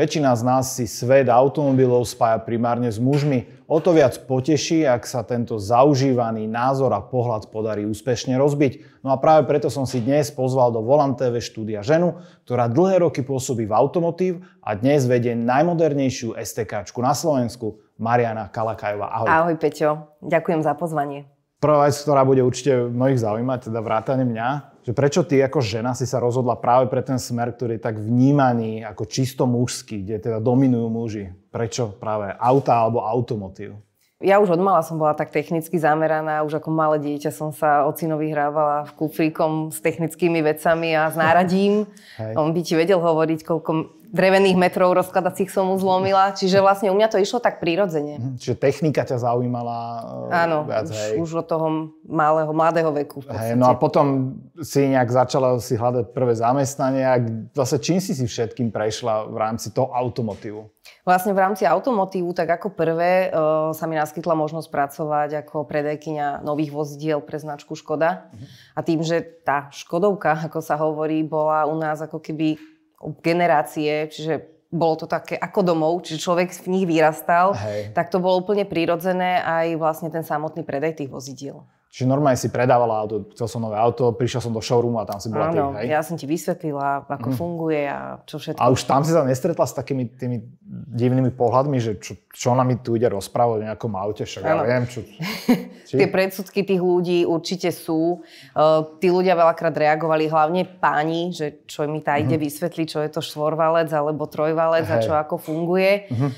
Väčšina z nás si svet automobilov spája primárne s mužmi. O to viac poteší, ak sa tento zaužívaný názor a pohľad podarí úspešne rozbiť. No a práve preto som si dnes pozval do Volant TV štúdia ženu, ktorá dlhé roky pôsobí v automotív a dnes vedie najmodernejšiu STKčku na Slovensku, Mariana Kalakajová. Ahoj. Ahoj Peťo, ďakujem za pozvanie. Prvá vec, ktorá bude určite mnohých zaujímať, teda vrátane mňa, že prečo ty ako žena si sa rozhodla práve pre ten smer, ktorý je tak vnímaný ako čisto mužský, kde teda dominujú muži? Prečo práve auta alebo automotív? Ja už od mala som bola tak technicky zameraná, už ako malé dieťa som sa ocino vyhrávala v kufríkom s technickými vecami a s náradím. Hej. On by ti vedel hovoriť, koľko drevených metrov rozkladacích som mu zlomila, čiže vlastne u mňa to išlo tak prirodzene. Mhm, čiže technika ťa zaujímala e, Áno, viac, už, hej. už od toho malého, mladého veku. Hej, no a potom si nejak začala si hľadať prvé zamestnanie a vlastne čím si si všetkým prešla v rámci toho automotívu? Vlastne v rámci automotívu, tak ako prvé e, sa mi naskytla možnosť pracovať ako predajkyňa nových vozidiel pre značku Škoda. Uh-huh. A tým, že tá Škodovka, ako sa hovorí, bola u nás ako keby generácie, čiže bolo to také ako domov, čiže človek v nich vyrastal, Hej. tak to bolo úplne prirodzené aj vlastne ten samotný predaj tých vozidiel. Čiže normálne si predávala auto, chcel som nové auto, prišiel som do showroomu a tam si bola Áno, ja som ti vysvetlila, ako mm. funguje a čo všetko. A už tam si sa nestretla s takými tými divnými pohľadmi, že čo, čo ona mi tu ide rozprávať o nejakom aute, však ano. ja viem, čo... Či... Tie predsudky tých ľudí určite sú. Uh, tí ľudia veľakrát reagovali, hlavne páni, že čo mi tá ide mm. vysvetliť, čo je to štvorvalec alebo trojvalec hey. a čo ako funguje. Mm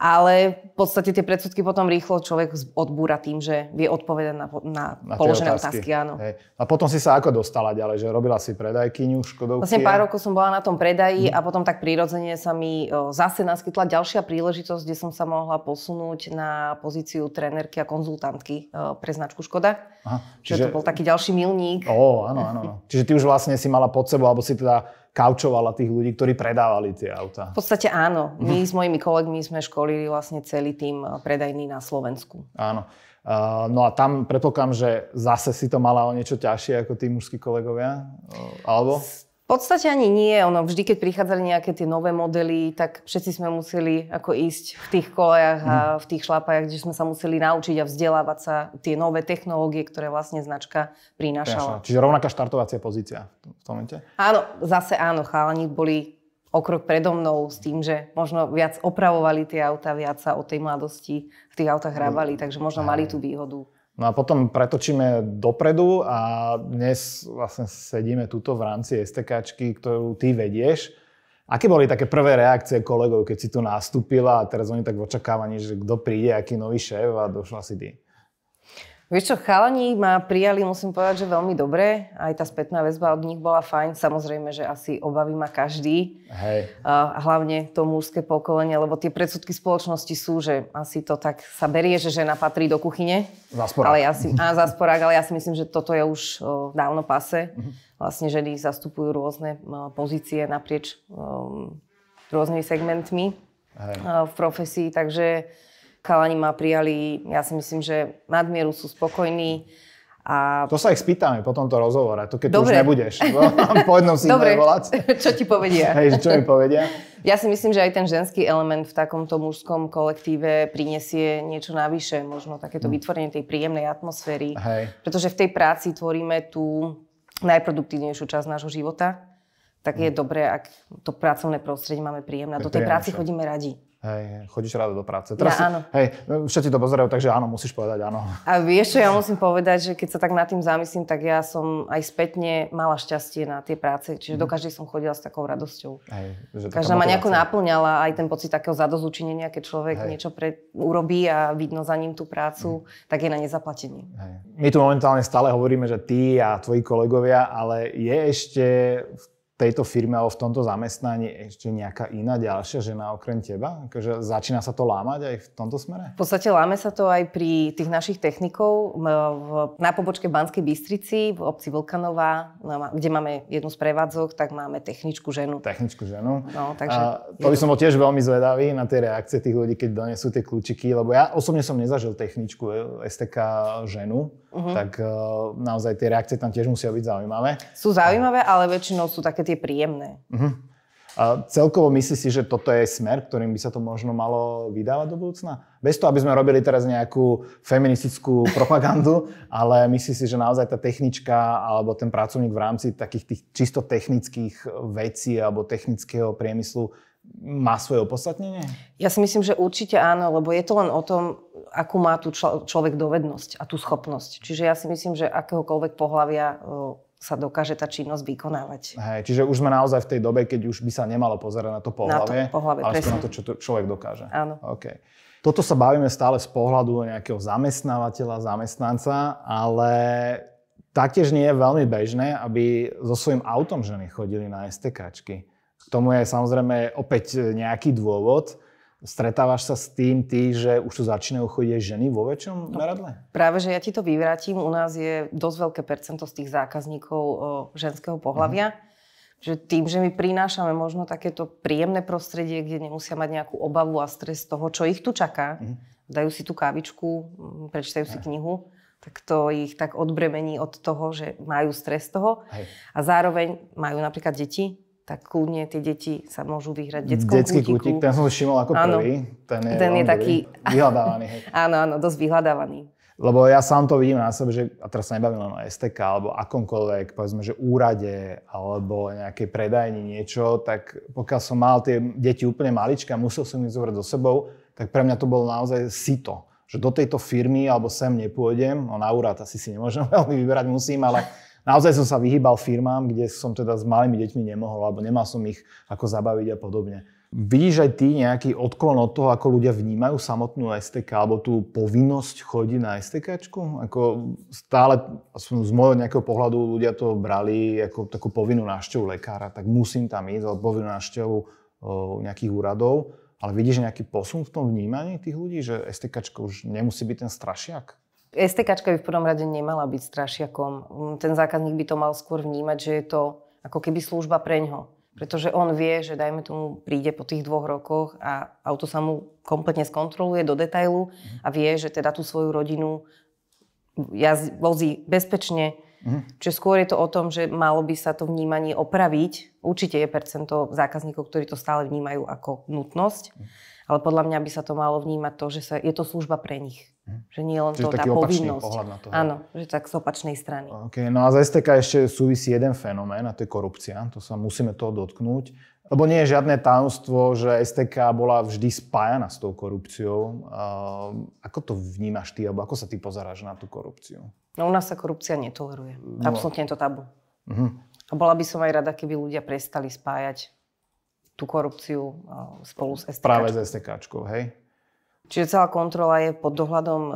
ale v podstate tie predsudky potom rýchlo človek odbúra tým, že vie odpovedať na, na, na položené otázky. otázky áno. Hej. A potom si sa ako dostala ďalej, že robila si predajkyňu Škodovky? Vlastne pár rokov som bola na tom predaji hm. a potom tak prirodzene sa mi zase naskytla ďalšia príležitosť, kde som sa mohla posunúť na pozíciu trenerky a konzultantky pre značku Škoda. Aha, čiže... Čiže to bol taký ďalší milník. Ó, áno, áno. áno. čiže ty už vlastne si mala pod sebou, alebo si teda kaučovala tých ľudí, ktorí predávali tie auta. V podstate áno. Mhm. My s mojimi kolegmi sme školili vlastne celý tým eh, predajný na Slovensku. Áno. Eh, no a tam predpokladám, že zase si to mala o niečo ťažšie ako tí mužskí kolegovia? Eh, alebo? S v podstate ani nie. Ono vždy, keď prichádzali nejaké tie nové modely, tak všetci sme museli ako ísť v tých kolejach a mhm. v tých šlapajach, kde sme sa museli naučiť a vzdelávať sa tie nové technológie, ktoré vlastne značka prinášala. Prinášala. Čiže rovnaká štartovacia pozícia v tom momente? Áno, zase áno. Chalani boli okrok predo mnou s tým, že možno viac opravovali tie auta, viac sa o tej mladosti v tých autách hrávali, mm. takže možno mali tú výhodu. No a potom pretočíme dopredu a dnes vlastne sedíme tuto v rámci STKčky, ktorú ty vedieš. Aké boli také prvé reakcie kolegov, keď si tu nastúpila a teraz oni tak v očakávaní, že kto príde, aký nový šéf a došla si ty? Vieš čo, chalani ma prijali, musím povedať, že veľmi dobre. Aj tá spätná väzba od nich bola fajn. Samozrejme, že asi obavy ma každý. Hej. A hlavne to mužské pokolenie, lebo tie predsudky spoločnosti sú, že asi to tak sa berie, že žena patrí do kuchyne. Za sporák. Ale ja si, á, za sporák, ale ja si myslím, že toto je už o, dávno pase. Mhm. Vlastne ženy zastupujú rôzne pozície naprieč rôznymi segmentmi Hej. v profesii, takže Kalani ma prijali, ja si myslím, že nadmieru sú spokojní. A... To sa ich spýtame po tomto rozhovore, to keď Dobre. už nebudeš. No, po jednom si Dobre. volať. čo ti povedia. Hej, čo mi povedia. Ja si myslím, že aj ten ženský element v takomto mužskom kolektíve prinesie niečo navyše, možno takéto hmm. vytvorenie tej príjemnej atmosféry. Hej. Pretože v tej práci tvoríme tú najproduktívnejšiu časť nášho života, tak hmm. je hm. dobré, ak to pracovné prostredie máme príjemné. do tej práci chodíme radi. Hej, chodíš rada do práce. Teraz ja, áno. Hej, všetci to pozerajú, takže áno, musíš povedať áno. A vieš, čo ja musím povedať, že keď sa tak nad tým zamyslím, tak ja som aj spätne mala šťastie na tie práce, čiže mm. do mhm. každej som chodila s takou radosťou. Hej, že Každá ma nejako naplňala aj ten pocit takého zadozučinenia, keď človek hej. niečo pre, urobí a vidno za ním tú prácu, mm. tak je na nezaplatenie. Hej. My tu momentálne stále hovoríme, že ty a tvoji kolegovia, ale je ešte v tejto firme alebo v tomto zamestnaní ešte nejaká iná ďalšia žena okrem teba? Akože začína sa to lámať aj v tomto smere? V podstate láme sa to aj pri tých našich technikov na pobočke v Banskej Bystrici v obci Vlkanová, no, kde máme jednu z prevádzok, tak máme techničku ženu. Techničku ženu. No, takže A, to by som bol tiež veľmi zvedavý na tie reakcie tých ľudí, keď donesú tie kľúčiky, lebo ja osobne som nezažil techničku e, STK ženu, uh-huh. tak e, naozaj tie reakcie tam tiež musia byť zaujímavé. Sú zaujímavé, ale väčšinou sú také tie príjemné. Uh-huh. A celkovo myslí si, že toto je smer, ktorým by sa to možno malo vydávať do budúcna? Bez toho, aby sme robili teraz nejakú feministickú propagandu, ale myslí si, že naozaj tá technička alebo ten pracovník v rámci takých tých čisto technických vecí alebo technického priemyslu má svoje opodstatnenie? Ja si myslím, že určite áno, lebo je to len o tom, akú má tu človek dovednosť a tú schopnosť. Čiže ja si myslím, že akéhokoľvek pohľavia sa dokáže tá činnosť vykonávať. Hej, čiže už sme naozaj v tej dobe, keď už by sa nemalo pozerať na to pohlavie, na to, pohlavie ale presne. na to, čo to človek dokáže. Áno. Okay. Toto sa bavíme stále z pohľadu nejakého zamestnávateľa, zamestnanca, ale taktiež nie je veľmi bežné, aby so svojím autom ženy chodili na STKčky. K tomu je samozrejme opäť nejaký dôvod, Stretávaš sa s tým ty, že už tu začínajú chodiť ženy vo väčšom no, meradle? No, práve, že ja ti to vyvrátim. U nás je dosť veľké percento z tých zákazníkov ženského pohľavia. Mm. Že tým, že my prinášame možno takéto príjemné prostredie, kde nemusia mať nejakú obavu a stres z toho, čo ich tu čaká, mm. dajú si tú kávičku, prečítajú si knihu, tak to ich tak odbremení od toho, že majú stres toho. Hej. A zároveň majú napríklad deti, tak kľudne tie deti sa môžu vyhrať v detskom Detský kútiku. kútik, ten som všimol ako áno, prvý. Ten je, ten je taký... Vyhľadávaný. áno, áno, dosť vyhľadávaný. Lebo ja sám to vidím na sebe, že, a teraz sa nebavím len o STK, alebo akomkoľvek, povedzme, že úrade, alebo nejakej predajni niečo, tak pokiaľ som mal tie deti úplne maličké a musel som ich zobrať so sebou, tak pre mňa to bolo naozaj sito. Že do tejto firmy alebo sem nepôjdem, no na úrad asi si nemôžem veľmi vyberať, musím, ale Naozaj som sa vyhýbal firmám, kde som teda s malými deťmi nemohol, alebo nemal som ich ako zabaviť a podobne. Vidíš aj ty nejaký odklon od toho, ako ľudia vnímajú samotnú STK alebo tú povinnosť chodiť na STK? Ako stále, z môjho nejakého pohľadu, ľudia to brali ako takú povinnú návštevu lekára, tak musím tam ísť, alebo povinnú návštevu nejakých úradov. Ale vidíš nejaký posun v tom vnímaní tých ľudí, že STK už nemusí byť ten strašiak? STK by v prvom rade nemala byť strašiakom. Mm, ten zákazník by to mal skôr vnímať, že je to ako keby služba pre ňo. Pretože on vie, že dajme tomu príde po tých dvoch rokoch a auto sa mu kompletne skontroluje do detailu a vie, že teda tú svoju rodinu jazd- vozí bezpečne. Mm. Čiže skôr je to o tom, že malo by sa to vnímanie opraviť. Určite je percento zákazníkov, ktorí to stále vnímajú ako nutnosť. Mm ale podľa mňa by sa to malo vnímať to, že sa, je to služba pre nich. Hm. Že nie je len to tá povinnosť. Pohľad na to, Áno, že tak z opačnej strany. Okay. No a z STK ešte súvisí jeden fenomén a to je korupcia. To sa musíme toho dotknúť. Lebo nie je žiadne tajomstvo, že STK bola vždy spájana s tou korupciou. Ehm, ako to vnímaš ty, alebo ako sa ty pozeráš na tú korupciu? No u nás sa korupcia netoleruje. No. Absolutne je to tabu. Uh-huh. A bola by som aj rada, keby ľudia prestali spájať tú korupciu eh, spolu s STK. Práve s STK, hej? Čiže celá kontrola je pod dohľadom eh,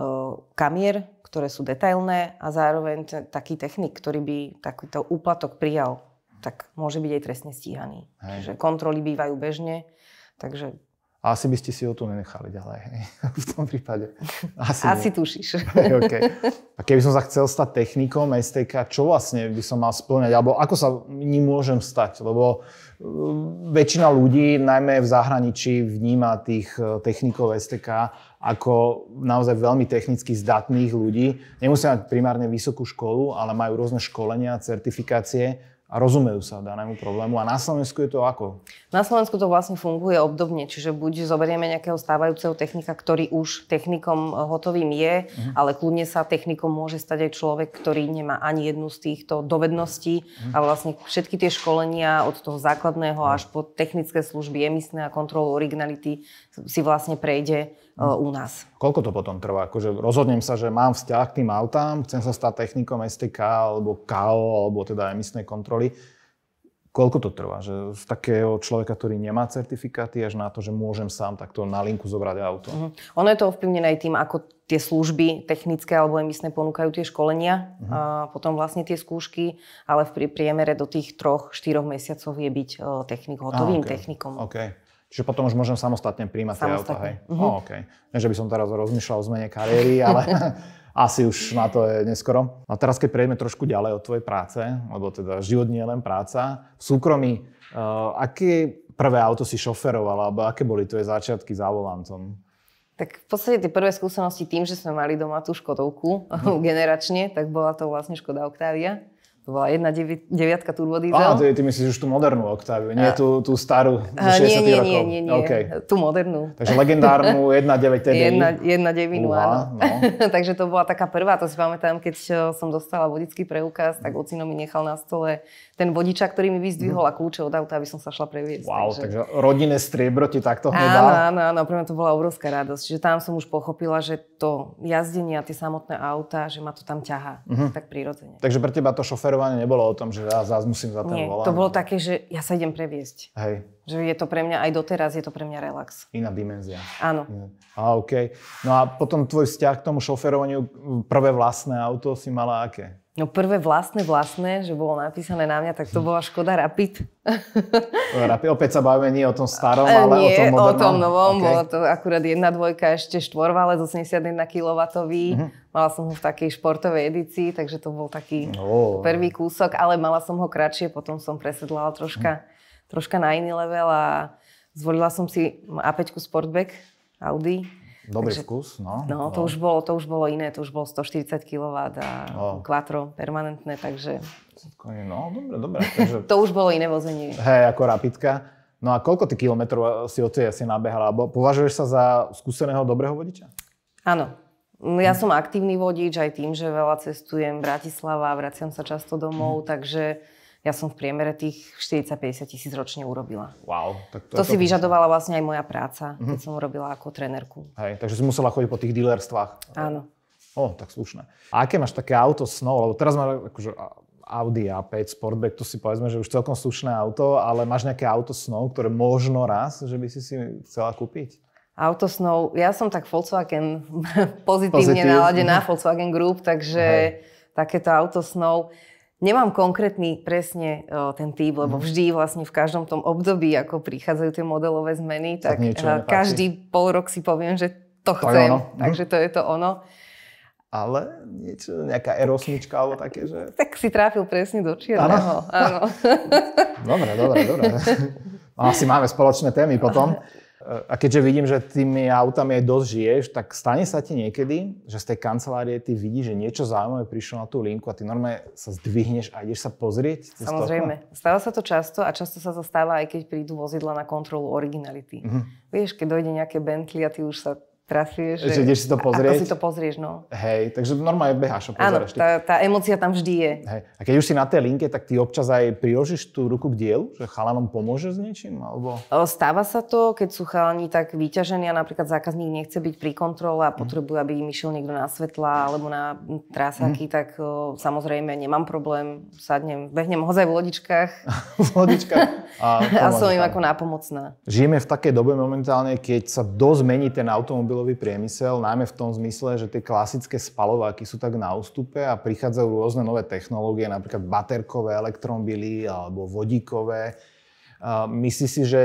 kamier, ktoré sú detailné a zároveň t- taký technik, ktorý by takýto úplatok prijal, tak môže byť aj trestne stíhaný. Hej. Čiže kontroly bývajú bežne, takže a asi by ste si ho tu nenechali ďalej, hej? v tom prípade. Asi, asi tušíš. okay. A keby som sa chcel stať technikom STK, čo vlastne by som mal splňať? Alebo ako sa ním môžem stať? Lebo mm, väčšina ľudí, najmä v zahraničí, vníma tých e, technikov STK ako naozaj veľmi technicky zdatných ľudí. Nemusia mať primárne vysokú školu, ale majú rôzne školenia, certifikácie a rozumejú sa danému problému. A na Slovensku je to ako? Na Slovensku to vlastne funguje obdobne, čiže buď zoberieme nejakého stávajúceho technika, ktorý už technikom eh, hotovým je, uh-huh. ale kľudne sa technikom môže stať aj človek, ktorý nemá ani jednu z týchto dovedností uh-huh. a vlastne všetky tie školenia od toho základného uh-huh. až po technické služby, emisné a kontrolu originality si vlastne prejde uh, u nás. Koľko to potom trvá? Akože rozhodnem sa, že mám vzťah k tým autám, chcem sa stať technikom STK alebo KAO alebo teda emisnej kontroly školy. Koľko to trvá? Že z takého človeka, ktorý nemá certifikáty, až na to, že môžem sám takto na linku zobrať auto. Uh-huh. Ono je to ovplyvnené aj tým, ako tie služby technické alebo emisné ponúkajú tie školenia, uh-huh. a potom vlastne tie skúšky, ale v priemere do tých troch, štyroch mesiacov je byť e, technik hotovým ah, okay. technikom. Okay. Čiže potom už môžem samostatne príjmať tie auta, hej? Mm-hmm. Oh, okay. Nie, že by som teraz rozmýšľal o zmene kariéry, ale asi už na to je neskoro. A teraz, keď prejdeme trošku ďalej od tvojej práce, lebo teda život nie je len práca, v súkromí, uh, aké prvé auto si šoferoval, alebo aké boli tvoje začiatky za volantom? Tak v podstate tie prvé skúsenosti tým, že sme mali doma tú Škodovku generačne, tak bola to vlastne Škoda Octavia. To bola jedna devi, deviatka turbo diesel. ty, ty myslíš už tú modernú Octaviu, nie tú, tú starú z 60 nie, nie, rokov. Nie, nie, nie, okay. tú modernú. Takže legendárnu 1.9 TDI. 1.9, áno. No. Takže to bola taká prvá, to si pamätám, keď eh, som dostala vodický preukaz, tak ocino mi nechal na stole ten vodiča, ktorý mi vyzdvihol a kľúče od auta, aby som sa šla previesť. Wow, takže, takže rodinné striebro ti takto hneď Áno, áno, áno, pre mňa to bola obrovská radosť. Čiže tam som už pochopila, že to jazdenie a tie samotné auta, že ma to tam ťahá uh-huh. tak prirodzene. Takže pre teba to šofer operovanie nebolo o tom, že ja zás musím za ten Nie, volán. to bolo také, že ja sa idem previesť. Hej. Že je to pre mňa aj doteraz, je to pre mňa relax. Iná dimenzia. Áno. A, okay. No a potom tvoj vzťah k tomu šoferovaniu, prvé vlastné auto si mala aké? No prvé vlastné, vlastné, že bolo napísané na mňa, tak to bola Škoda Rapid. Rapid opäť sa bavíme nie o tom starom, e, ale nie, o tom modernom. o tom novom. Okay. Bola to akurát jedna dvojka, ešte štvorvalec, 81 kW. Mm-hmm. Mala som ho v takej športovej edícii, takže to bol taký oh. prvý kúsok, ale mala som ho kratšie, potom som presedlala troška, mm. troška na iný level a zvolila som si A5 Sportback Audi Dobrý Takže, vkus, no. No, to, no. Už bolo, to už bolo iné, to už bolo 140 kW a no. quattro permanentné, takže... No, dobre, dobre. Takže... to už bolo iné vozenie. Hej, ako rapidka. No a koľko ty kilometrov si od tej asi nabehala? Považuješ sa za skúseného, dobrého vodiča? Áno. Mm, ja hm. som aktívny vodič aj tým, že veľa cestujem Bratislava, vraciam sa často domov, hm. takže ja som v priemere tých 40-50 tisíc ročne urobila. Wow. Tak to to si to... vyžadovala vlastne aj moja práca, mm-hmm. keď mhm. som robila ako trenerku. Hej, takže si musela chodiť po tých dealerstvách. Áno. O, tak slušné. A aké máš také auto snov? Lebo teraz máš akože Audi A5 Sportback, to si povedzme, že už celkom slušné auto, ale máš nejaké auto snov, ktoré možno raz, že by si si chcela kúpiť? Auto snov, ja som tak Volkswagen pozitívne Pozitív. naladená, Volkswagen Group, takže Hej. takéto auto snov. Nemám konkrétny presne e, ten typ, lebo mhm. vždy vlastne v každom tom období, ako prichádzajú tie modelové zmeny, tak, e, každý pol rok si poviem, že to, to chcem. Mhm. Takže to je to ono. Ale niečo, nejaká erosnička alebo také, že... Tak si tráfil presne do čierneho. Áno. dobre, dobre, dobre. No, asi máme spoločné témy potom. A keďže vidím, že tými autami aj dosť žiješ, tak stane sa ti niekedy, že z tej kancelárie ty vidíš, že niečo zaujímavé prišlo na tú linku a ty normálne sa zdvihneš a ideš sa pozrieť? Samozrejme. Toho? Stáva sa to často a často sa to stáva aj keď prídu vozidla na kontrolu originality. Mm-hmm. Vieš, keď dojde nejaké Bentley a ty už sa trasieš. že, že ideš si to pozrieť. Ako si to pozrieš, no. Hej, takže normálne beháš a Áno, tá, tá emocia tam vždy je. Hej. A keď už si na tej linke, tak ty občas aj priložíš tú ruku k dielu? Že chalanom pomôže s niečím? Alebo... Stáva sa to, keď sú chalani tak vyťažení a napríklad zákazník nechce byť pri kontrole a mhm. potrebuje, aby im išiel niekto na svetla alebo na trasáky, mm. tak o, samozrejme nemám problém, sadnem, behnem hozaj v lodičkách. v lodičkách. A, a som im ako nápomocná. Žijeme v takej dobe momentálne, keď sa dosť mení ten automobil automobilový priemysel, najmä v tom zmysle, že tie klasické spalováky sú tak na ústupe a prichádzajú rôzne nové technológie, napríklad baterkové elektromobily alebo vodíkové. Myslíš si, že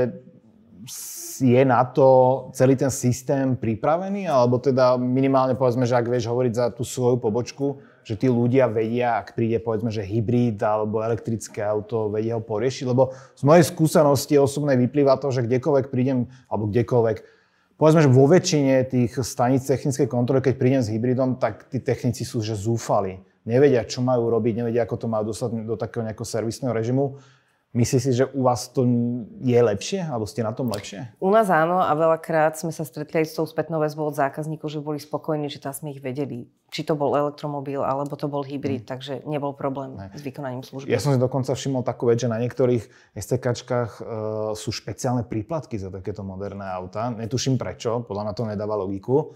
je na to celý ten systém pripravený? Alebo teda minimálne povedzme, že ak vieš hovoriť za tú svoju pobočku, že tí ľudia vedia, ak príde povedzme, že hybrid alebo elektrické auto, vedia ho poriešiť? Lebo z mojej skúsenosti osobnej vyplýva to, že kdekoľvek prídem, alebo kdekoľvek, povedzme, že vo väčšine tých staníc technickej kontroly, keď prídem s hybridom, tak tí technici sú že zúfali. Nevedia, čo majú robiť, nevedia, ako to majú dostať do takého nejakého servisného režimu. Myslíš si, že u vás to je lepšie? Alebo ste na tom lepšie? U nás áno a veľakrát sme sa stretli aj s tou spätnou väzbou od zákazníkov, že boli spokojní, že tam sme ich vedeli. Či to bol elektromobil, alebo to bol hybrid, mm. takže nebol problém ne. s vykonaním služby. Ja som si dokonca všimol takú vec, že na niektorých STKčkách e, sú špeciálne príplatky za takéto moderné auta. Netuším prečo, podľa mňa to nedáva logiku.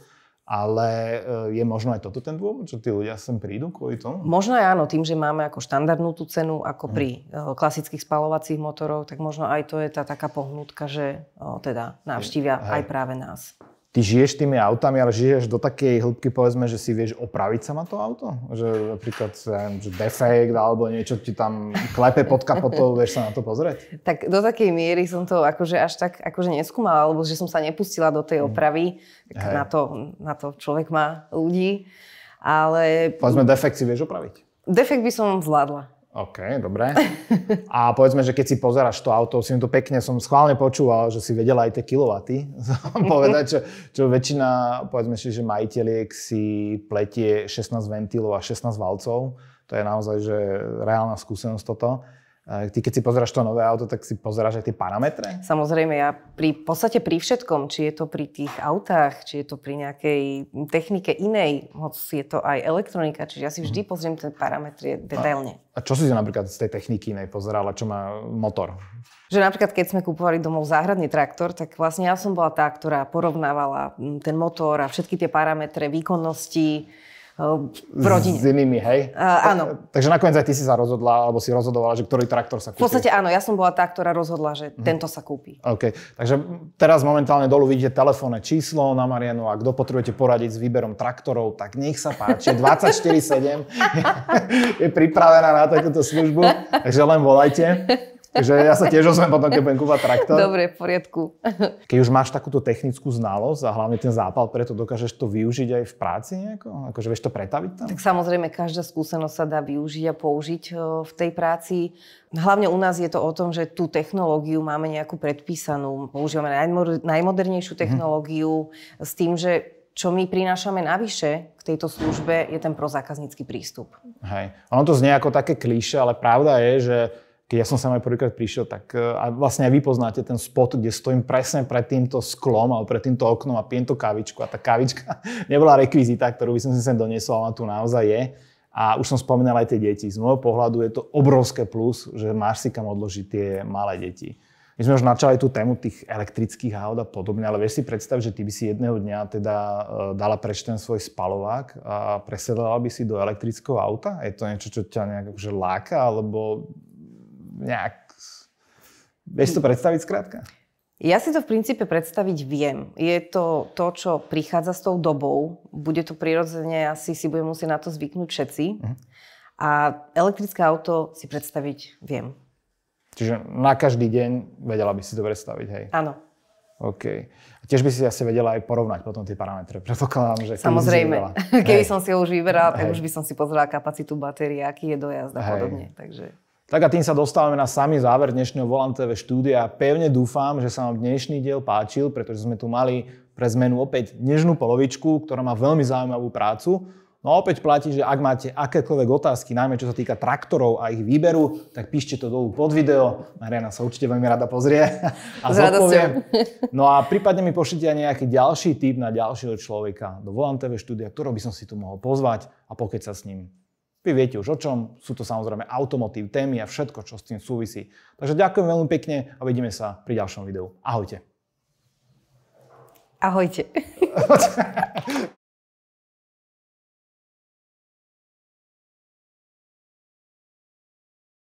Ale e, je možno aj toto ten dôvod, že tí ľudia sem prídu kvôli tomu? Možno aj áno, tým, že máme ako štandardnú tú cenu ako hm. pri hmm. klasických spalovacích motorov, tak možno aj to je tá taká pohnutka, že o, teda navštívia aj práve nás ty žiješ tými autami, ale žiješ do takej hĺbky, povedzme, že si vieš opraviť sama to auto? Že napríklad, ja neviem, že defekt alebo niečo ti tam klepe pod kapotou, vieš sa na to pozrieť? Tak do takej miery som to akože až tak akože neskúmala, alebo že som sa nepustila do tej mhm. opravy. Tak na to, na to človek má ľudí. Ale... Povedzme, defekt si vieš opraviť? Defekt by som zvládla. OK, dobre. A povedzme, že keď si pozeráš to auto, si mi to pekne, som schválne počúval, že si vedela aj tie kilowaty povedať, čo, čo väčšina, povedzme si, že majiteľiek si pletie 16 ventilov a 16 valcov. To je naozaj, že reálna skúsenosť toto. Ty keď si pozeráš to nové auto, tak si pozeráš aj tie parametre? Samozrejme, ja pri podstate pri všetkom, či je to pri tých autách, či je to pri nejakej technike inej, hoci je to aj elektronika, čiže ja si vždy mhm. pozriem tie parametre detailne. A, a čo si napríklad z tej techniky inej pozerala, čo má motor? Že napríklad, keď sme kupovali domov záhradný traktor, tak vlastne ja som bola tá, ktorá porovnávala ten motor a všetky tie parametre výkonnosti, v rodine. S inými, hej? Uh, áno. Takže nakoniec aj ty si sa rozhodla, alebo si rozhodovala, že ktorý traktor sa kúpi. V podstate áno, ja som bola tá, ktorá rozhodla, že uh-huh. tento sa kúpi. OK. Takže teraz momentálne dolu vidíte telefónne číslo na Marianu a kto potrebujete poradiť s výberom traktorov, tak nech sa páči. 24-7 je pripravená na takúto službu, takže len volajte. Takže ja sa tiež ozvem potom, keď budem kúpať traktor. Dobre, v poriadku. Keď už máš takúto technickú znalosť a hlavne ten zápal, preto dokážeš to využiť aj v práci nejako? Akože vieš to pretaviť tam? Tak samozrejme, každá skúsenosť sa dá využiť a použiť e, v tej práci. Hlavne u nás je to o tom, že tú technológiu máme nejakú predpísanú. Používame najmodernejšiu mhm. technológiu s tým, že čo my prinášame navyše k tejto službe, je ten prozákaznícky prístup. Hej. Ono to znie ako také klíše, ale pravda je, že keď ja som sa aj prvýkrát prišiel, tak e, a vlastne aj vy poznáte ten spot, kde stojím presne pred týmto sklom alebo pred týmto oknom a pijem tú kavičku a tá kavička nebola rekvizita, ktorú by som si sem doniesol, ona tu naozaj je. A už som spomínal aj tie deti. Z môjho pohľadu je to obrovské plus, že máš si kam odložiť tie malé deti. My sme už načali tú tému tých elektrických aut a podobne, ale vieš si predstav, že ty by si jedného dňa teda e, dala preč ten svoj spalovák a presedala by si do elektrického auta? Je to niečo, čo ťa nejak že akože láka, alebo nejak... Vieš to predstaviť skrátka? Ja si to v princípe predstaviť viem. Je to to, čo prichádza s tou dobou. Bude to prirodzene, asi si budeme musieť na to zvyknúť všetci. Uh-huh. A elektrické auto si predstaviť viem. Čiže na každý deň vedela by si to predstaviť, hej? Áno. OK. A tiež by si asi vedela aj porovnať potom tie parametre, predpokladám, že... Samozrejme. Keby hej. som si ho už vyberala, tak hej. už by som si pozrela kapacitu batérie, aký je dojazd a podobne. Takže... Tak a tým sa dostávame na samý záver dnešného Volant TV štúdia. Pevne dúfam, že sa vám dnešný diel páčil, pretože sme tu mali pre zmenu opäť nežnú polovičku, ktorá má veľmi zaujímavú prácu. No a opäť platí, že ak máte akékoľvek otázky, najmä čo sa týka traktorov a ich výberu, tak píšte to dolu pod video. Mariana sa určite veľmi rada pozrie a zodpoviem. No a prípadne mi pošlite aj nejaký ďalší tip na ďalšieho človeka do Volant TV štúdia, ktorého by som si tu mohol pozvať a pokiaľ sa s ním. Vy viete už o čom, sú to samozrejme automotív, témy a všetko, čo s tým súvisí. Takže ďakujem veľmi pekne a vidíme sa pri ďalšom videu. Ahojte. Ahojte.